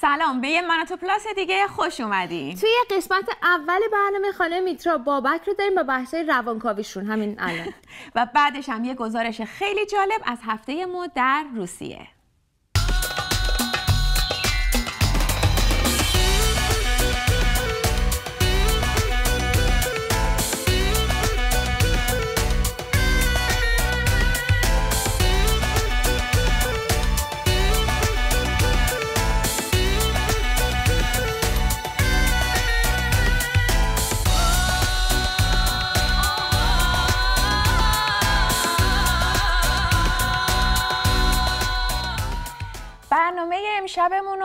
سلام به یه مناتو پلاس دیگه خوش اومدی توی قسمت اول برنامه خانه میترا بابک رو داریم با بحثای روانکاویشون همین الان و بعدش هم یه گزارش خیلی جالب از هفته ما در روسیه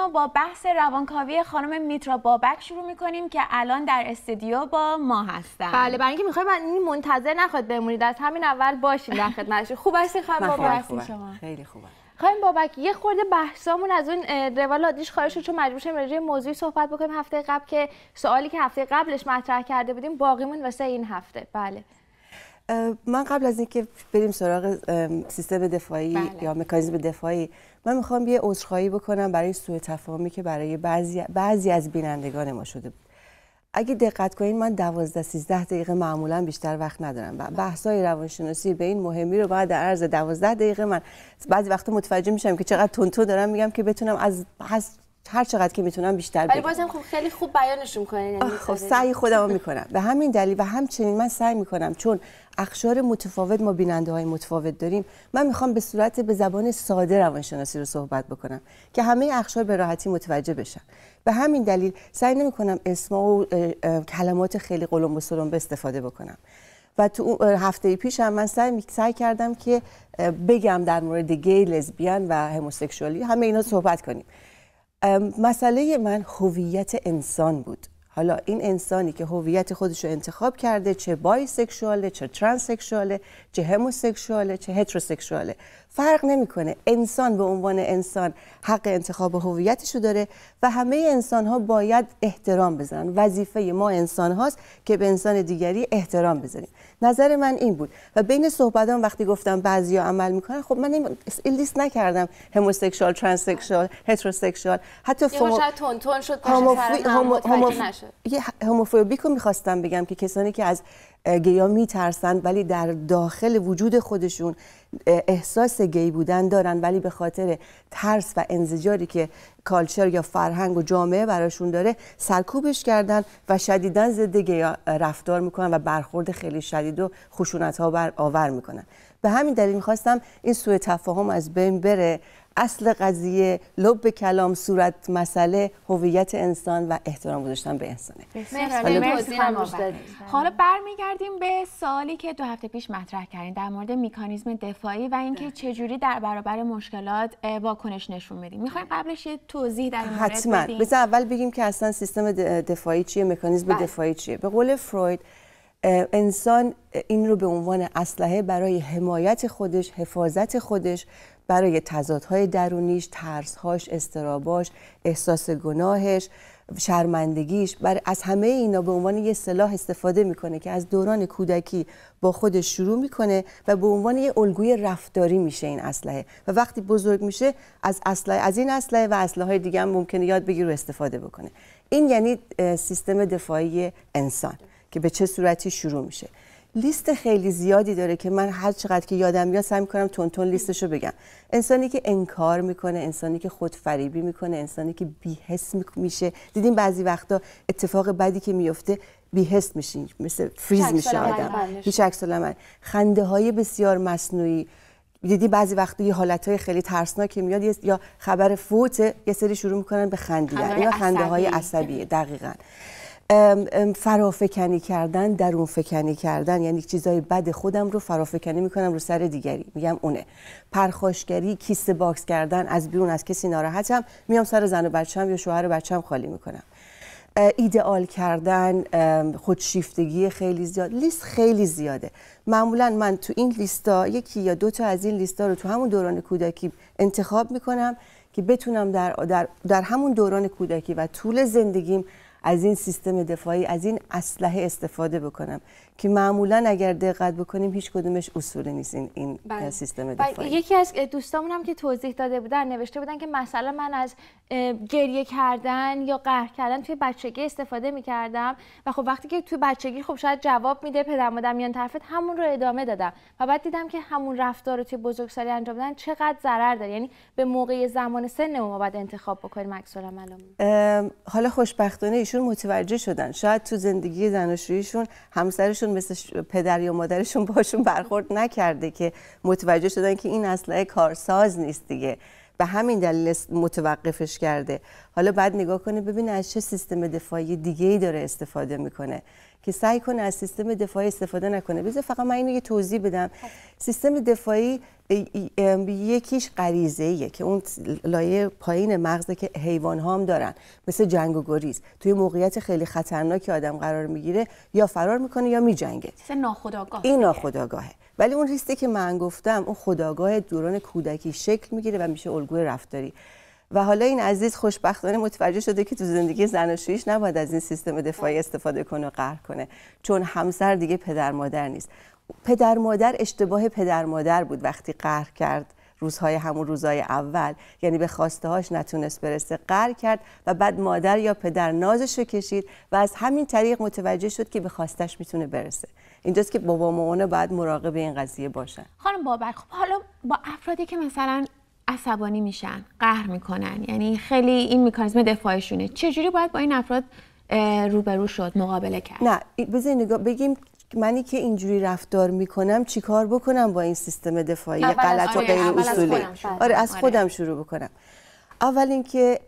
رو با بحث روانکاوی خانم میترا بابک شروع میکنیم که الان در استودیو با ما هستن بله برای اینکه میخوایم این منتظر نخواد بمونید از همین اول باشین در شما خوب هستین خانم بابک شما خیلی خوبه خانم بابک یه خورده بحثامون از اون روال آدیش خارج شد چون مجبور شدیم راجع موضوعی صحبت بکنیم هفته قبل که سوالی که هفته قبلش مطرح کرده بودیم باقیمون واسه این هفته بله من قبل از اینکه بریم سراغ سیستم دفاعی بله. یا مکانیزم دفاعی من میخوام یه عذرخواهی بکنم برای سوء تفاهمی که برای بعضی, بعضی از بینندگان ما شده بود اگه دقت کنین من دوازده سیزده دقیقه معمولا بیشتر وقت ندارم و بحثای روانشناسی به این مهمی رو بعد در عرض دوازده دقیقه من بعضی وقتا متوجه میشم که چقدر تونتو دارم میگم که بتونم از هر چقدر که میتونم بیشتر ولی بازم خب خیلی خوب بیانش میکنین یعنی خب سعی خودمو میکنم به همین دلیل و همچنین من سعی میکنم چون اخشار متفاوت ما بیننده های متفاوت داریم من میخوام به صورت به زبان ساده روانشناسی رو صحبت بکنم که همه اخشار به راحتی متوجه بشن به همین دلیل سعی نمیکنم اسما و کلمات خیلی قلم و به استفاده بکنم و تو هفته پیش هم من سعی, سعی کردم که بگم در مورد گی لزبیان و همسکسوالی همه اینا صحبت کنیم مسئله من هویت انسان بود حالا این انسانی که هویت خودش رو انتخاب کرده چه بایسکشواله چه ترانسکشواله چه هموسکشواله چه هتروسکشواله فرق نمیکنه انسان به عنوان انسان حق انتخاب هویتش رو داره و همه انسان ها باید احترام بزنن وظیفه ما انسان هاست که به انسان دیگری احترام بزنیم نظر من این بود و بین صحبتام وقتی گفتم بعضیا عمل میکنن خب من لیست نکردم هموسکشوال ترانسکشوال هتروسکشوال حتی فومو... تون شد میخواستم بگم که کسانی که از گیا میترسند ولی در داخل وجود خودشون احساس گی بودن دارن ولی به خاطر ترس و انزجاری که کالچر یا فرهنگ و جامعه براشون داره سرکوبش کردن و شدیدا ضد گیا رفتار میکنن و برخورد خیلی شدید و خشونت ها بر آور میکنن به همین دلیل میخواستم این سوء تفاهم از بین بره اصل قضیه لب کلام صورت مسئله هویت انسان و احترام گذاشتن به انسانه خب، حالا برمیگردیم به سالی که دو هفته پیش مطرح کردیم در مورد میکانیزم دفاعی و اینکه بله. چجوری در برابر مشکلات واکنش نشون میدیم میخوایم بله. قبلش یه توضیح در حتما بذار اول بگیم که اصلا سیستم دفاعی چیه مکانیزم بله. دفاعی چیه به قول فروید انسان این رو به عنوان اسلحه برای حمایت خودش، حفاظت خودش، برای تضادهای درونیش، ترسهاش، استراباش، احساس گناهش، شرمندگیش بر از همه اینا به عنوان یه سلاح استفاده میکنه که از دوران کودکی با خودش شروع میکنه و به عنوان یه الگوی رفتاری میشه این اسلحه و وقتی بزرگ میشه از اسلحه از این اسلحه و اسلحه های دیگه هم ممکنه یاد بگیره و استفاده بکنه این یعنی سیستم دفاعی انسان که به چه صورتی شروع میشه لیست خیلی زیادی داره که من هر چقدر که یادم میاد سعی میکنم تون تون لیستشو بگم انسانی که انکار میکنه انسانی که خود فریبی میکنه انسانی که بیهس میشه دیدیم بعضی وقتا اتفاق بدی که میفته بیهست میشین مثل فریز میشه آدم بله. هیچ عکس خنده های بسیار مصنوعی دیدی بعضی وقتا یه های خیلی ترسناکی میاد یا خبر فوت یه سری شروع میکنن به خندیدن یا خنده های عصبی دقیقاً فرافکنی کردن درون فکنی کردن یعنی چیزای بد خودم رو فرافکنی میکنم رو سر دیگری میگم اونه پرخاشگری کیست باکس کردن از بیرون از کسی ناراحتم میام سر زن و بچه‌ام یا شوهر بچه‌ام خالی میکنم ایدئال کردن خودشیفتگی خیلی زیاد لیست خیلی زیاده معمولا من تو این لیستا یکی یا دو تا از این لیستا رو تو همون دوران کودکی انتخاب میکنم که بتونم در, در, در همون دوران کودکی و طول زندگیم از این سیستم دفاعی از این اسلحه استفاده بکنم که معمولا اگر دقت بکنیم هیچ کدومش اصولی نیست این, این بله. سیستم دفاعی یکی از دوستامون هم که توضیح داده بودن نوشته بودن که مثلا من از گریه کردن یا قهر کردن توی بچگی استفاده میکردم و خب وقتی که توی بچگی خب شاید جواب میده پدرم مادر میان طرفت همون رو ادامه دادم و بعد دیدم که همون رفتار رو توی بزرگسالی انجام دادن چقدر ضرر داره یعنی به موقع زمان سن ما باید انتخاب بکنیم عکس حالا خوشبختانه ایشون متوجه شدن شاید تو زندگی زناشوییشون همسرش خودشون مثل پدر یا مادرشون باشون برخورد نکرده که متوجه شدن که این اصلا کارساز نیست دیگه به همین دلیل متوقفش کرده حالا بعد نگاه کنه ببینه از چه سیستم دفاعی دیگه ای داره استفاده میکنه که سعی کنه از سیستم دفاعی استفاده نکنه بذار فقط من اینو یه توضیح بدم سیستم دفاعی یکیش غریزه که اون لایه پایین مغزه که حیوان ها هم دارن مثل جنگ و گریز توی موقعیت خیلی خطرناکی آدم قرار میگیره یا فرار میکنه یا میجنگه ناخودآگاه این ناخودآگاهه ولی اون ریسته که من گفتم اون خداگاه دوران کودکی شکل میگیره و میشه الگوی رفتاری و حالا این عزیز خوشبختانه متوجه شده که تو زندگی زناشوییش نباید از این سیستم دفاعی بله. استفاده کنه و قهر کنه چون همسر دیگه پدر مادر نیست پدر مادر اشتباه پدر مادر بود وقتی قهر کرد روزهای همون روزهای اول یعنی به خواسته هاش نتونست برسه قهر کرد و بعد مادر یا پدر نازش رو کشید و از همین طریق متوجه شد که به خواستش میتونه برسه اینجاست که بابا مامان بعد مراقب این قضیه باشن خانم بابر خب حالا با افرادی که مثلا عصبانی میشن قهر میکنن یعنی خیلی این مکانیزم دفاعشونه چجوری باید با این افراد روبرو شد مقابله کرد نه نگاه بگیم منی که اینجوری رفتار میکنم چیکار بکنم با این سیستم دفاعی غلط و آره، غیر اصولی آره از آره. خودم شروع بکنم اول اینکه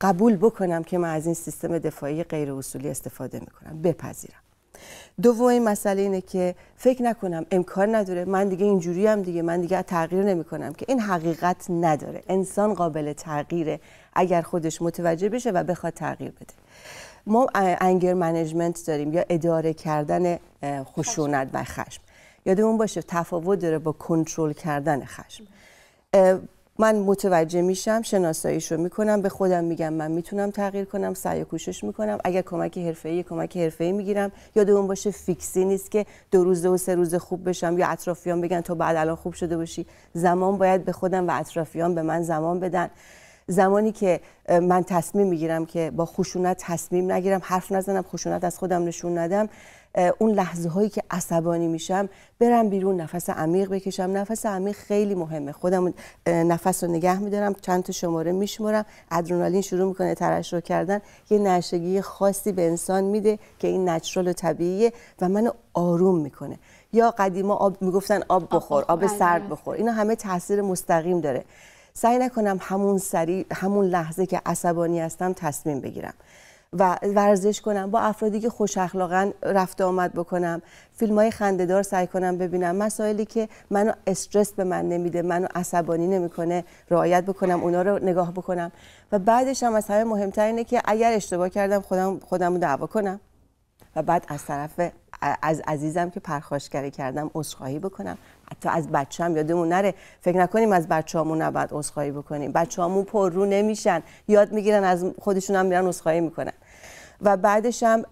قبول بکنم که من از این سیستم دفاعی غیر اصولی استفاده میکنم بپذیرم دومین مسئله اینه که فکر نکنم امکان نداره من دیگه اینجوری هم دیگه من دیگه تغییر نمی کنم که این حقیقت نداره انسان قابل تغییره اگر خودش متوجه بشه و بخواد تغییر بده ما انگر منیجمنت داریم یا اداره کردن خشونت و خشم یادمون باشه تفاوت داره با کنترل کردن خشم من متوجه میشم شناساییش رو میکنم به خودم میگم من میتونم تغییر کنم سعی و کوشش میکنم اگر کمک حرفه‌ای کمک حرفه‌ای میگیرم یاد باشه فیکسی نیست که دو روزه و سه روزه خوب بشم یا اطرافیان بگن تو بعد الان خوب شده باشی زمان باید به خودم و اطرافیان به من زمان بدن زمانی که من تصمیم میگیرم که با خشونت تصمیم نگیرم حرف نزنم خشونت از خودم نشون ندم اون لحظه هایی که عصبانی میشم برم بیرون نفس عمیق بکشم نفس عمیق خیلی مهمه خودم نفس رو نگه میدارم چند تا شماره میشمارم ادرنالین شروع میکنه رو کردن یه نشگی خاصی به انسان میده که این نچرال و طبیعیه و منو آروم میکنه یا قدیما آب میگفتن آب بخور آب بله، سرد بله. بخور اینا همه تاثیر مستقیم داره سعی نکنم همون سری همون لحظه که عصبانی هستم تصمیم بگیرم و ورزش کنم با افرادی که خوش اخلاقا آمد بکنم فیلم های خندهدار سعی کنم ببینم مسائلی که منو استرس به من نمیده منو عصبانی نمیکنه رعایت بکنم اونا رو نگاه بکنم و بعدش هم از همه مهمتر اینه که اگر اشتباه کردم خودم خودم رو دعوا کنم و بعد از طرف از عزیزم که پرخاشگری کردم عذرخواهی بکنم حتی از بچه هم یادمون نره فکر نکنیم از بچه همون نباید عذرخواهی بکنیم بچه همون پر رو نمیشن یاد میگیرن از خودشون هم میرن عذرخواهی میکنن و بعدش هم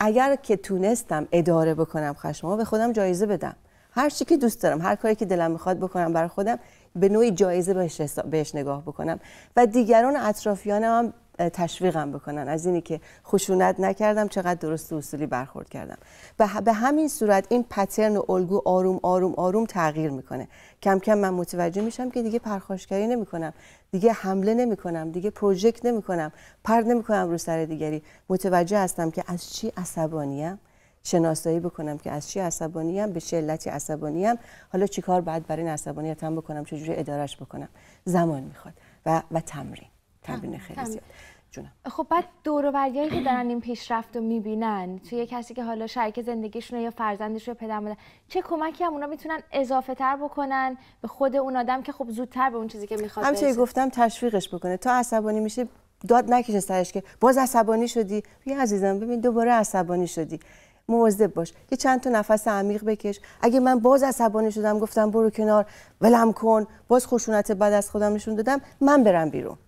اگر که تونستم اداره بکنم خشم به خودم جایزه بدم هر چی که دوست دارم هر کاری که دلم میخواد بکنم برای خودم به نوعی جایزه بهش, بهش نگاه بکنم و دیگران اطرافیانم هم تشویقم بکنن از اینی که خشونت نکردم چقدر درست و اصولی برخورد کردم به همین صورت این پترن و الگو آروم آروم آروم تغییر میکنه کم کم من متوجه میشم که دیگه پرخاشگری نمیکنم دیگه حمله نمیکنم دیگه پروژکت نمیکنم پرد نمیکنم رو سر دیگری متوجه هستم که از چی عصبانیم شناسایی بکنم که از چی عصبانیم به چه علتی عصبانیم حالا چیکار بعد برای این عصبانیتم بکنم چجوری ادارش بکنم زمان میخواد و و تمرین تمرین خیلی زیاد جونم خب بعد دوروبریایی که دارن این پیشرفت رو میبینن توی کسی که حالا شریک زندگیشون یا فرزندش رو پدر مادر چه کمکی هم اونا میتونن اضافه تر بکنن به خود اون آدم که خب زودتر به اون چیزی که میخواد همچنین گفتم تشویقش بکنه تا عصبانی میشه داد نکشه سرش که باز عصبانی شدی بیا عزیزم ببین دوباره عصبانی شدی مواظب باش یه چند تا نفس عمیق بکش اگه من باز عصبانی شدم گفتم برو کنار ولم کن باز خشونت بعد از خودم نشون دادم من برم بیرون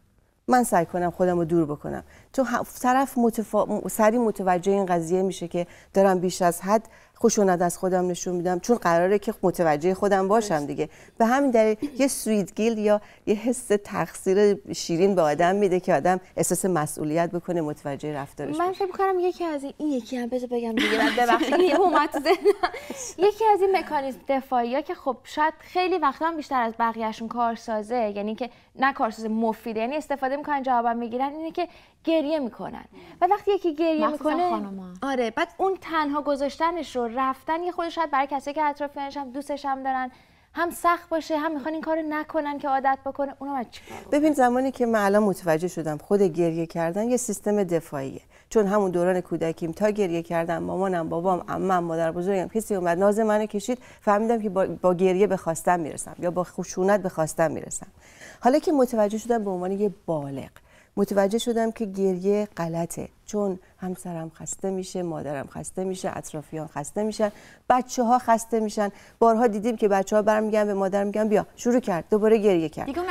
من سعی کنم خودم رو دور بکنم تو طرف متف... سری متوجه این قضیه میشه که دارم بیش از حد خشونت از خودم نشون میدم چون قراره که متوجه خودم باشم دیگه به همین دلیل یه سویت گیل یا یه حس تقصیر شیرین به آدم میده که آدم احساس مسئولیت بکنه متوجه رفتارش من فکر میکنم یکی از این یکی هم بذار بگم دیگه بعد ببخشید یکی از این مکانیزم دفاعی ها که خب شاید خیلی وقتا بیشتر از کار کارسازه یعنی که نه کارساز مفیده یعنی استفاده میکنن جواب میگیرن اینه که گریه میکنن و وقتی یکی گریه میکنه آره بعد اون تنها گذاشتنش رو رفتن یه خودش شاید برای کسی که اطرافیانش هم دوستش هم دارن هم سخت باشه هم میخوان این کارو نکنن که عادت بکنه اونم ببین زمانی که من الان متوجه شدم خود گریه کردن یه سیستم دفاعیه چون همون دوران کودکیم تا گریه کردم مامانم بابام عمم مادر بزرگم کسی اومد ناز منو کشید فهمیدم که با, با گریه به خواستم میرسم یا با خشونت به خواستم میرسم حالا که متوجه شدم به عنوان یه بالغ متوجه شدم که گریه غلطه چون همسرم خسته میشه مادرم خسته میشه اطرافیان خسته میشن بچه ها خسته میشن بارها دیدیم که بچه ها برمیگن به مادر میگن بیا شروع کرد دوباره گریه کرد دیگه اون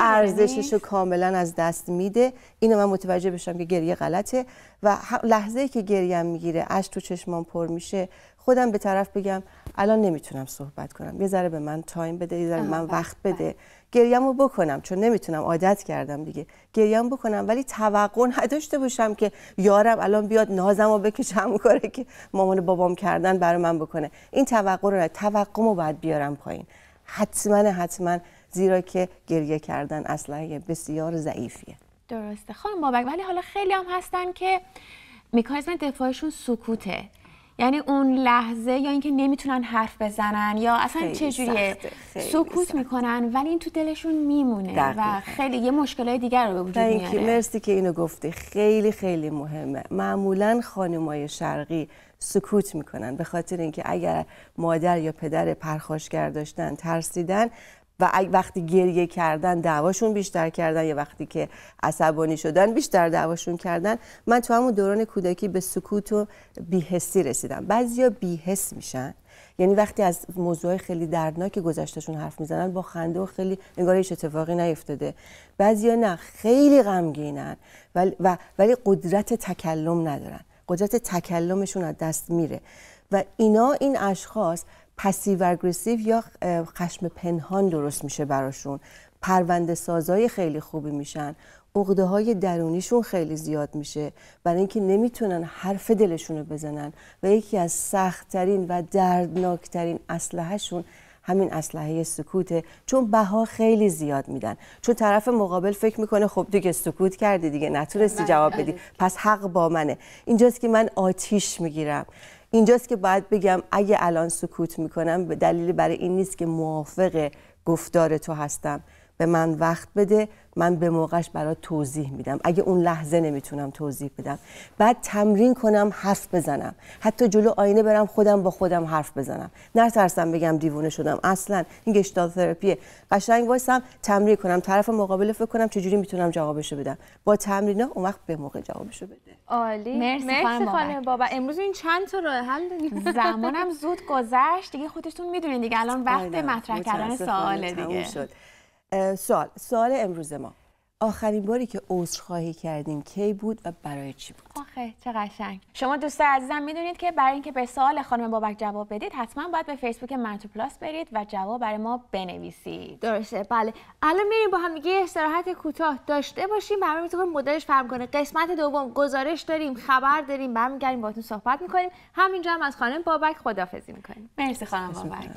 ارزشش رو کاملا از دست میده اینو من متوجه بشم که گریه غلطه و لحظه ای که گریم میگیره اش تو چشمان پر میشه خودم به طرف بگم الان نمیتونم صحبت کنم یه ذره به من تایم بده یه ذره من وقت بله، بده بله. گریم رو بکنم چون نمیتونم عادت کردم دیگه گریم بکنم ولی توقع نداشته باشم که یارم الان بیاد نازم و بکشه همون کاره که مامان بابام کردن برای من بکنه این توقع رو نه توقع رو باید بیارم پایین حتما حتما زیرا که گریه کردن اصلا بسیار ضعیفیه درسته خانم بابک ولی حالا خیلی هم هستن که میکانیزم دفاعشون سکوته یعنی اون لحظه یا اینکه نمیتونن حرف بزنن یا اصلا چجوریه سکوت میکنن ولی این تو دلشون میمونه و خیلی یه مشکلای دیگر رو به وجود میاره مرسی که اینو گفتی خیلی خیلی مهمه معمولا خانمای شرقی سکوت میکنن به خاطر اینکه اگر مادر یا پدر پرخاشگر داشتن ترسیدن و وقتی گریه کردن دعواشون بیشتر کردن یا وقتی که عصبانی شدن بیشتر دعواشون کردن من تو همون دوران کودکی به سکوت و بیهسی رسیدم بعضیا بیهس میشن یعنی وقتی از موضوع خیلی دردناک گذشتهشون حرف میزنن با خنده و خیلی انگار هیچ اتفاقی نیفتاده بعضیا نه خیلی غمگینن ولی, ولی قدرت تکلم ندارن قدرت تکلمشون از دست میره و اینا این اشخاص پسیو اگریسیو یا خشم پنهان درست میشه براشون پرونده سازای خیلی خوبی میشن عقده های درونیشون خیلی زیاد میشه برای اینکه نمیتونن حرف دلشون رو بزنن و یکی از سختترین و دردناکترین اسلحهشون همین اسلحه سکوته چون بها خیلی زیاد میدن چون طرف مقابل فکر میکنه خب دیگه سکوت کردی دیگه نتونستی بله، جواب بدی بله. پس حق با منه اینجاست که من آتیش میگیرم اینجاست که باید بگم اگه الان سکوت میکنم به دلیل برای این نیست که موافق گفتار تو هستم به من وقت بده من به موقعش برای توضیح میدم اگه اون لحظه نمیتونم توضیح بدم بعد تمرین کنم حرف بزنم حتی جلو آینه برم خودم با خودم حرف بزنم نترسم بگم دیوونه شدم اصلا این گشتال تراپیه قشنگ وایسم تمرین کنم طرف مقابل فکر کنم چجوری میتونم جوابشو بدم با ها اون وقت به موقع جوابشو بده عالی مرسی, خانم بابا امروز این چند تا راه حل زمانم زود گذشت دیگه خودتون میدونین دیگه الان آره. وقت مطرح کردن سوال دیگه سوال سوال امروز ما آخرین باری که خواهی کردیم کی بود و برای چی بود آخه چه قشنگ شما دوستان عزیزم میدونید که برای اینکه به سوال خانم بابک جواب بدید حتما باید به فیسبوک منتو پلاس برید و جواب برای ما بنویسید درسته بله الان میریم با هم دیگه استراحت کوتاه داشته باشیم بعد میتونیم مدلش فرم کنه قسمت دوم گزارش داریم خبر داریم برمیگردیم باهاتون صحبت میکنیم همینجا هم از خانم بابک خدافظی میکنیم مرسی خانم بابک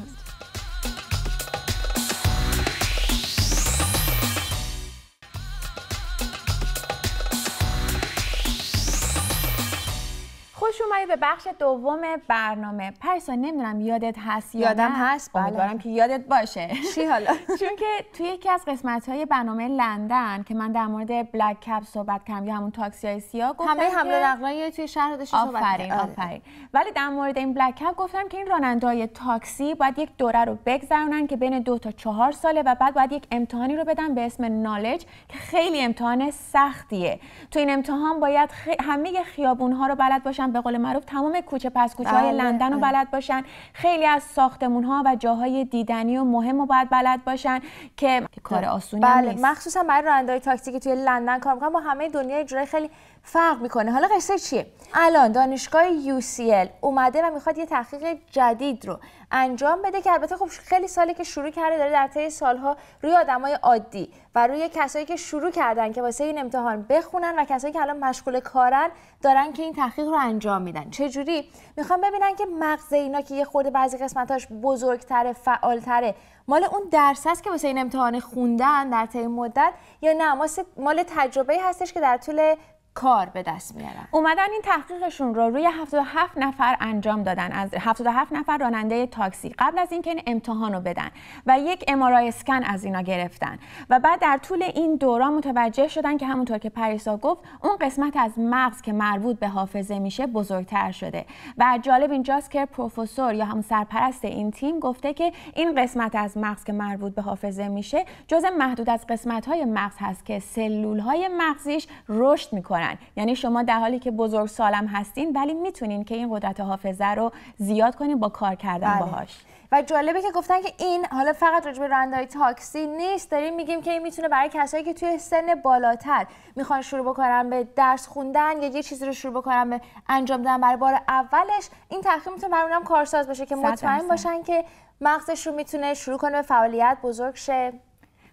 خوش اومدی به بخش دوم برنامه پریسا نمیدونم یادت هست یا یادم نه. هست بله. امیدوارم که یادت باشه چی حالا چون که توی یکی از قسمت های برنامه لندن که من در مورد بلک کپ صحبت کردم یا همون تاکسی های سیاه گفتم همه حمله نقلایی توی شهر داشتیم صحبت آفرین آره. آفرین ولی در مورد این بلک کپ گفتم که این راننده های تاکسی باید یک دوره رو بگذرونن که بین دو تا چهار ساله و بعد باید یک امتحانی رو بدن به اسم نالج که خیلی امتحان سختیه تو این امتحان باید خی... همه خیابون ها رو بلد باشن به قول معروف تمام کوچه پس کوچه های بله، لندن رو بله. بلد باشن خیلی از ساختمون ها و جاهای دیدنی و مهم رو باید بلد باشن که کار بله. آسونی بله. نیست مخصوصا برای های تاکسی که توی لندن کار میکنن با همه دنیا اجرای خیلی فرق میکنه حالا قصه چیه الان دانشگاه UCL اومده و میخواد یه تحقیق جدید رو انجام بده که البته خب خیلی سالی که شروع کرده داره در طی سالها روی آدمای عادی و روی کسایی که شروع کردن که واسه این امتحان بخونن و کسایی که الان مشغول کارن دارن که این تحقیق رو انجام میدن چه جوری میخوام ببینن که مغز اینا که یه خورده بعضی قسمتاش بزرگتر فعالتره مال اون درس هست که واسه این امتحان خوندن در طی مدت یا نه مال تجربه هستش که در طول کار به دست میارن اومدن این تحقیقشون رو روی 77 نفر انجام دادن از 77 نفر راننده تاکسی قبل از اینکه این امتحان رو بدن و یک امارای اسکن از اینا گرفتن و بعد در طول این دوران متوجه شدن که همونطور که پریسا گفت اون قسمت از مغز که مربوط به حافظه میشه بزرگتر شده و جالب اینجاست که پروفسور یا هم سرپرست این تیم گفته که این قسمت از مغز که مربوط به حافظه میشه جز محدود از قسمت های مغز هست که سلول های مغزیش رشد میکنن یعنی شما در حالی که بزرگ سالم هستین ولی میتونین که این قدرت حافظه رو زیاد کنین با کار کردن بله. باهاش و جالبه که گفتن که این حالا فقط راجع به های تاکسی نیست داریم میگیم که این میتونه برای کسایی که توی سن بالاتر میخوان شروع بکنن به درس خوندن یا یه چیزی رو شروع بکنن به انجام دادن برای بار اولش این تحقیق میتونه برای کارساز باشه که مطمئن باشن که مغزشون میتونه شروع کنه به فعالیت بزرگ شه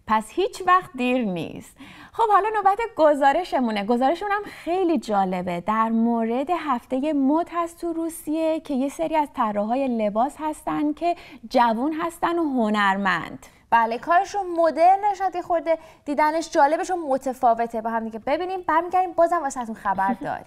پس هیچ وقت دیر نیست خب حالا نوبت گزارشمونه گزارشمون هم خیلی جالبه در مورد هفته مد هست تو روسیه که یه سری از طراحهای لباس هستن که جوون هستن و هنرمند بله کارشون مدل یه خورده دیدنش جالبشون متفاوته با هم دیگه ببینیم برمیگردیم بازم اون خبر داریم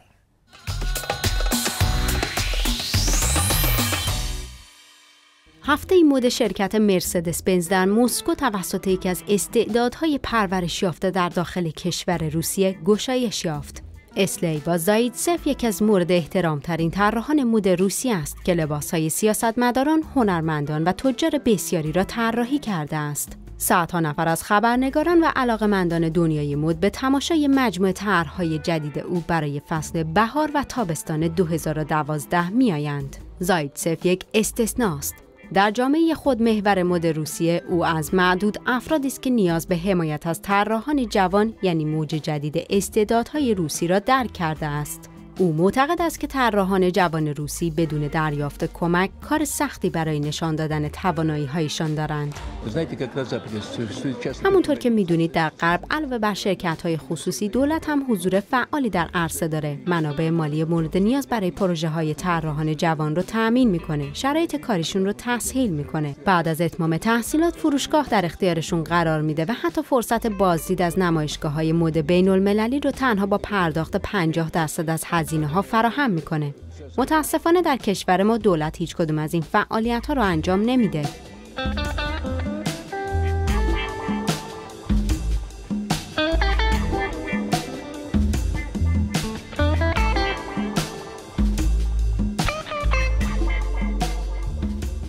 هفته این مد شرکت مرسدس بنز در مسکو توسط یکی از استعدادهای پرورش یافته در داخل کشور روسیه گشایش یافت. اسلیوا زایدسف یکی از مورد احترام ترین طراحان مد روسی است که لباس های سیاستمداران، هنرمندان و تجار بسیاری را طراحی کرده است. صدها نفر از خبرنگاران و علاقمندان دنیای مد به تماشای مجموع طرحهای جدید او برای فصل بهار و تابستان 2012 میآیند. زایدسف یک استثناست. در جامعه خود محور مد روسیه او از معدود افرادی است که نیاز به حمایت از طراحان جوان یعنی موج جدید استعدادهای روسی را درک کرده است او معتقد است که طراحان جوان روسی بدون دریافت کمک کار سختی برای نشان دادن توانایی هایشان دارند. همونطور که میدونید در غرب علاوه بر شرکت های خصوصی دولت هم حضور فعالی در عرصه داره. منابع مالی مورد نیاز برای پروژه های طراحان جوان رو تأمین میکنه. شرایط کارشون رو تسهیل میکنه. بعد از اتمام تحصیلات فروشگاه در اختیارشون قرار میده و حتی فرصت بازدید از نمایشگاه های مد بین المللی رو تنها با پرداخت 50 درصد از هزینه ها فراهم میکنه. متاسفانه در کشور ما دولت هیچ کدوم از این فعالیت ها رو انجام نمیده.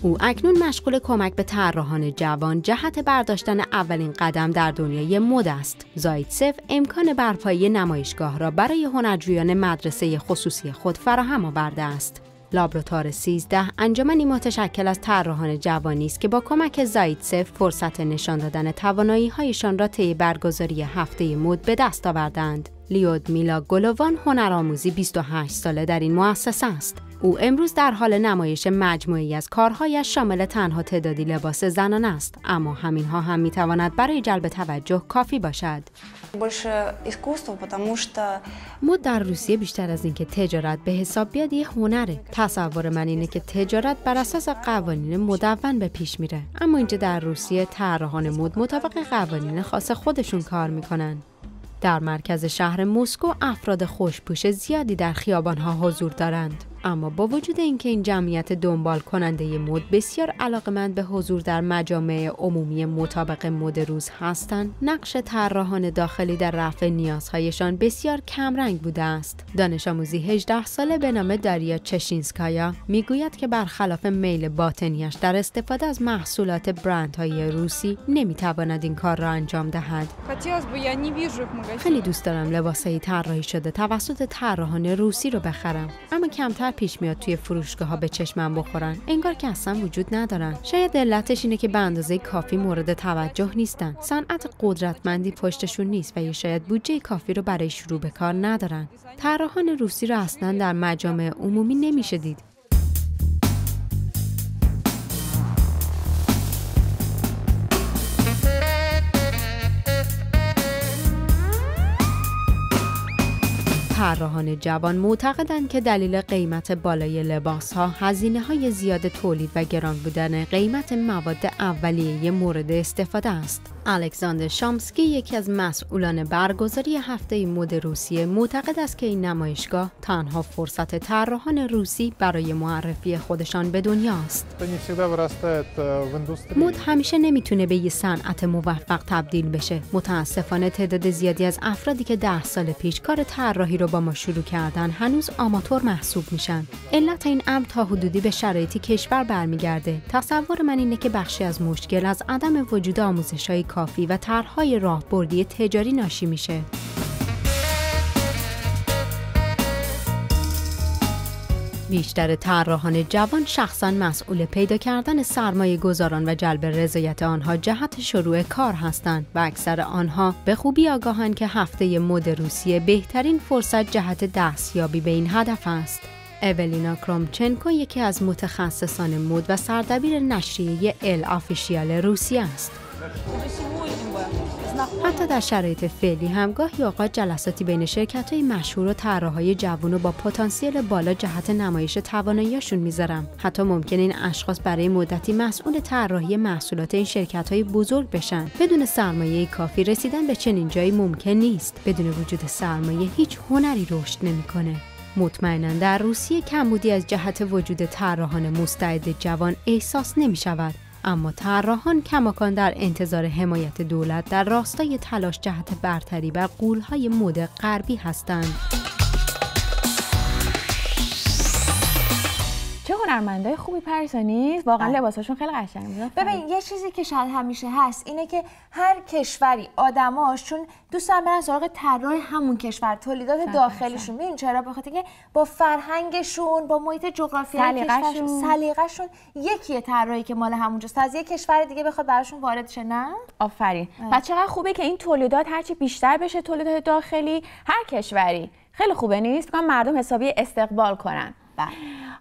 او اکنون مشغول کمک به طراحان جوان جهت برداشتن اولین قدم در دنیای مد است. زایتسف امکان برپایی نمایشگاه را برای هنرجویان مدرسه خصوصی خود فراهم آورده است. لابراتوار 13 انجمنی متشکل از طراحان جوانی است که با کمک زایتسف فرصت نشان دادن توانایی هایشان را طی برگزاری هفته مد به دست آوردند. لیود میلا گلووان هنرآموزی 28 ساله در این مؤسسه است. او امروز در حال نمایش مجموعی از کارهایش شامل تنها تعدادی لباس زنان است اما همینها هم میتواند برای جلب توجه کافی باشد ما در روسیه بیشتر از اینکه تجارت به حساب بیاد یه هنره تصور من اینه که تجارت بر اساس قوانین مدون به پیش میره اما اینجا در روسیه طراحان مد مطابق قوانین خاص خودشون کار میکنن در مرکز شهر مسکو افراد خوشپوش زیادی در خیابانها حضور دارند اما با وجود اینکه این جمعیت دنبال کننده مد بسیار علاقمند به حضور در مجامع عمومی مطابق مد روز هستند نقش طراحان داخلی در رفع نیازهایشان بسیار کمرنگ بوده است دانش آموزی 18 ساله به نام داریا چشینسکایا میگوید که برخلاف میل باطنیش در استفاده از محصولات برندهای روسی نمیتواند این کار را انجام دهد خیلی دوست دارم لباسهای طراحی شده توسط طراحان روسی رو بخرم اما کمتر پیش میاد توی فروشگاه ها به چشمم بخورن انگار که اصلا وجود ندارن شاید علتش اینه که به اندازه کافی مورد توجه نیستن صنعت قدرتمندی پشتشون نیست و یا شاید بودجه کافی رو برای شروع به کار ندارن طراحان روسی رو اصلا در مجامع عمومی نمیشه دید طراحان جوان معتقدند که دلیل قیمت بالای لباس ها هزینه های زیاد تولید و گران بودن قیمت مواد اولیه مورد استفاده است. الکساندر شامسکی یکی از مسئولان برگزاری هفته مد روسیه معتقد است که این نمایشگاه تنها فرصت طراحان روسی برای معرفی خودشان به دنیا است. مد همیشه نمیتونه به یه صنعت موفق تبدیل بشه. متاسفانه تعداد زیادی از افرادی که ده سال پیش کار طراحی رو با ما شروع کردن هنوز آماتور محسوب میشن. علت این امر تا حدودی به شرایطی کشور برمیگرده. تصور من اینه که بخشی از مشکل از عدم وجود آموزش‌های کافی و طرحهای راهبردی تجاری ناشی میشه. بیشتر طراحان جوان شخصا مسئول پیدا کردن سرمایه گذاران و جلب رضایت آنها جهت شروع کار هستند و اکثر آنها به خوبی آگاهان که هفته مد روسیه بهترین فرصت جهت دستیابی به این هدف است. اولینا کرومچنکو یکی از متخصصان مد و سردبیر نشریه ال آفیشیال روسیه است. حتی در شرایط فعلی هم گاهی اوقات جلساتی بین شرکت های مشهور و طراحهای جوون و با پتانسیل بالا جهت نمایش تواناییشون میذارم حتی ممکن این اشخاص برای مدتی مسئول طراحی محصولات این شرکت های بزرگ بشن بدون سرمایه کافی رسیدن به چنین جایی ممکن نیست بدون وجود سرمایه هیچ هنری رشد نمیکنه مطمئنا در روسیه کمبودی از جهت وجود طراحان مستعد جوان احساس نمی اما طراحان کماکان در انتظار حمایت دولت در راستای تلاش جهت برتری بر قولهای مد غربی هستند. هنرمندای خوبی نیست واقعا بله. لباساشون خیلی قشنگ ببین یه چیزی که شاید همیشه هست اینه که هر کشوری آدماش چون دارن برن سراغ طراح همون کشور تولیدات داخلیشون ببین چرا بخاطر که با فرهنگشون با محیط جغرافیایی کشورشون سلیقه‌شون یکیه طراحی که مال همونجاست از یه کشور دیگه بخواد براشون وارد شه نه آفرین پس چقدر خوبه که این تولیدات هرچی بیشتر بشه تولیدات داخلی هر کشوری خیلی خوبه نیست میگم مردم حسابی استقبال کنن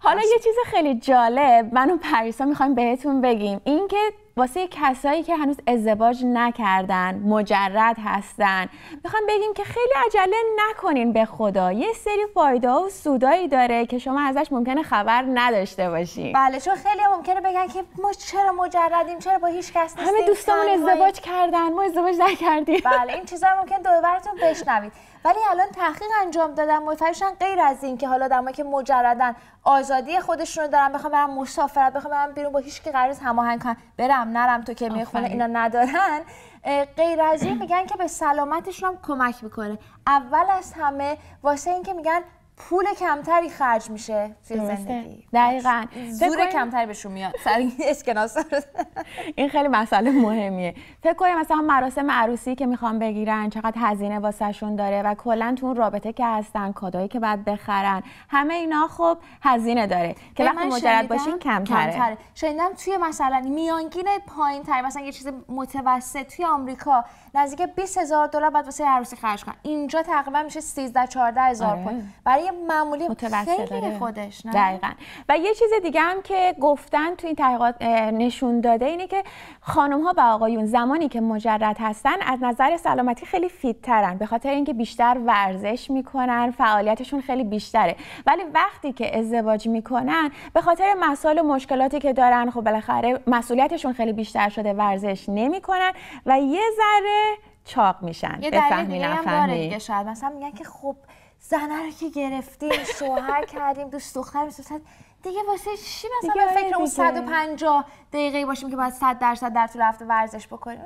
حالا یه چیز خیلی جالب من و پریسا میخوایم بهتون بگیم اینکه واسه کسایی که هنوز ازدواج نکردن مجرد هستن میخوام بگیم که خیلی عجله نکنین به خدا یه سری فایده و سودایی داره که شما ازش ممکنه خبر نداشته باشین بله چون خیلی ممکنه بگن که ما چرا مجردیم چرا با هیچ کس نیستیم همه دوستامون ازدواج کردن ما ازدواج نکردیم بله این چیزا ممکن برتون بشنوید ولی الان تحقیق انجام دادن متفاوشن غیر از این که حالا دمایی که مجردن آزادی خودشون رو دارن بخوام برم مسافرت بخوام برم بیرون با هیچ کی قرار هماهنگ برم نرم تو که میخونه اینا ندارن غیر از این میگن که به سلامتشون هم کمک میکنه اول از همه واسه اینکه میگن پول کمتری خرج میشه توی زندگی دقیقا خب. زور کمتری بهشون میاد سر اسکناس این خیلی مسئله مهمیه فکر کنید مثلا مراسم عروسی که میخوان بگیرن چقدر هزینه واسه شون داره و کلا تو اون رابطه که هستن کادایی که باید بخرن همه اینا خب هزینه داره که وقتی مجرد باشین کمتره کم شنیدم توی مثلا میانگین پایین تری مثلا یه چیز متوسط توی آمریکا نزدیک 20000 دلار بعد واسه عروسی خرج کن اینجا تقریبا میشه 13 14000 آره. برای معمولی متوسط خودش نه؟ دقیقا و یه چیز دیگه هم که گفتن تو این تحقیقات نشون داده اینه که خانم ها و آقایون زمانی که مجرد هستن از نظر سلامتی خیلی فیت ترن به خاطر اینکه بیشتر ورزش میکنن فعالیتشون خیلی بیشتره ولی وقتی که ازدواج میکنن به خاطر مسائل و مشکلاتی که دارن خب بالاخره مسئولیتشون خیلی بیشتر شده ورزش نمیکنن و یه ذره چاق میشن یه دلیل دیگه هم داره دیگه شاید مثلا میگن که خب زنه رو که گرفتیم شوهر کردیم دوست دختر میسوزد دیگه واسه چی مثلا فکر آره اون 150 دقیقه باشیم که باید 100 درصد در طول هفته ورزش بکنیم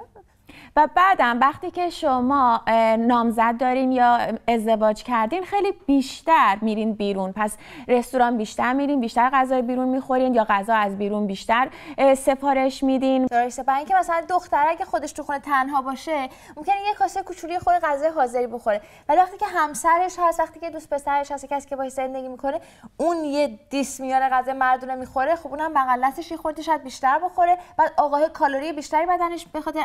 و بعدم وقتی که شما نامزد دارین یا ازدواج کردین خیلی بیشتر میرین بیرون پس رستوران بیشتر میرین بیشتر غذا بیرون میخورین یا غذا از بیرون بیشتر سفارش میدین برای اینکه مثلا دختره اگه خودش تو خونه تنها باشه ممکنه یه کاسه کوچولی خود غذای حاضری بخوره ولی وقتی که همسرش هست وقتی که دوست پسرش هست کسی که باهاش زندگی میکنه اون یه دیس میاره غذای مردونه میخوره خب اونم بغلتش یه بیشتر بخوره بعد آقای کالری بیشتری بدنش به خاطر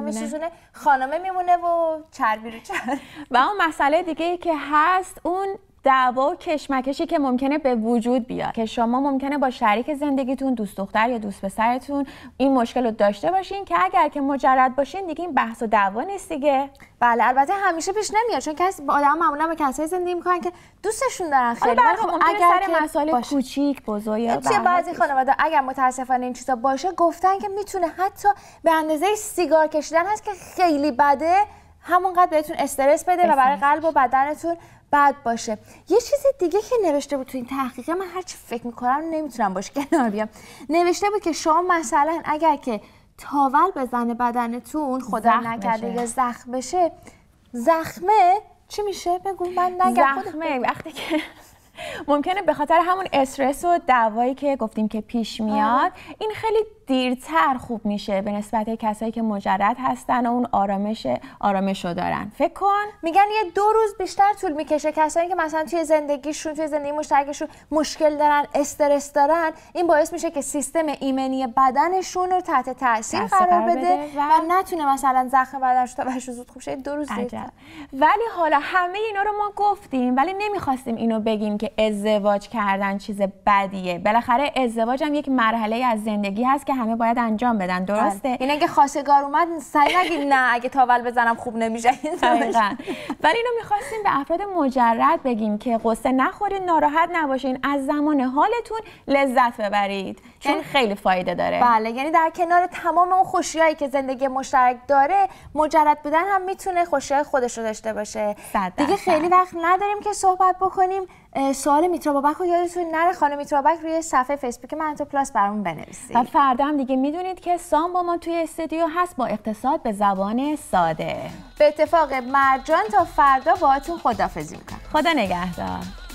برنامه خانمه میمونه و چربی رو چربی و اون مسئله دیگه ای که هست اون دعوا و کشمکشی که ممکنه به وجود بیاد که شما ممکنه با شریک زندگیتون دوست دختر یا دوست پسرتون این مشکل رو داشته باشین که اگر که مجرد باشین دیگه این بحث و دعوا نیست دیگه بله البته همیشه پیش نمیاد چون کسی آدم معمولا با کسایی زندگی میکنن که دوستشون دارن خیلی خب اگر سر مسائل کوچیک بزرگ چه بعضی خانواده اگر متاسفانه این چیزا باشه گفتن که میتونه حتی به اندازه سیگار کشیدن هست که خیلی بده همونقدر بهتون استرس بده و برای قلب و بدنتون بد باشه یه چیز دیگه که نوشته بود تو این تحقیقه من هرچی فکر میکنم نمیتونم باش کنار بیام نوشته بود که شما مثلا اگر که تاول بزنه بدنتون خدا نکرده یه زخم بشه زخمه چی میشه بگو من نگم زخمه وقتی که ممکنه به خاطر همون استرس و دعوایی که گفتیم که پیش میاد آره. این خیلی دیرتر خوب میشه به نسبت کسایی که مجرد هستن و اون آرامش آرامش رو دارن فکر کن میگن یه دو روز بیشتر طول میکشه کسایی که مثلا توی زندگیشون توی زندگی مشترکشون مشکل دارن استرس دارن این باعث میشه که سیستم ایمنی بدنشون رو تحت تاثیر قرار بده, و, و, نتونه مثلا زخم بدنش تا زود خوب شه دو روز ولی حالا همه اینا رو ما گفتیم ولی نمیخواستیم اینو بگیم که ازدواج کردن چیز بدیه بالاخره ازدواج هم یک مرحله از زندگی هست که همه باید انجام بدن بله. درسته اینه یعنی اگه خواستگار اومد سعی نگید نه اگه تاول بزنم خوب نمیشه ولی اینو میخواستیم به افراد مجرد بگیم که قصه نخورید ناراحت نباشین از زمان حالتون لذت ببرید چون یعنی خیلی فایده داره بله یعنی در کنار تمام اون خوشیایی که زندگی مشترک داره مجرد بودن هم میتونه خوشیای خودش رو داشته باشه دیگه خیلی وقت نداریم که صحبت بکنیم سوال میترا بابک رو یادتون نره خانم میترا بابک روی صفحه فیسبوک من تو پلاس برامون بنویسید و فردا هم دیگه میدونید که سام با ما توی استودیو هست با اقتصاد به زبان ساده به اتفاق مرجان تا فردا باهاتون خدافظی میکنم خدا نگهدار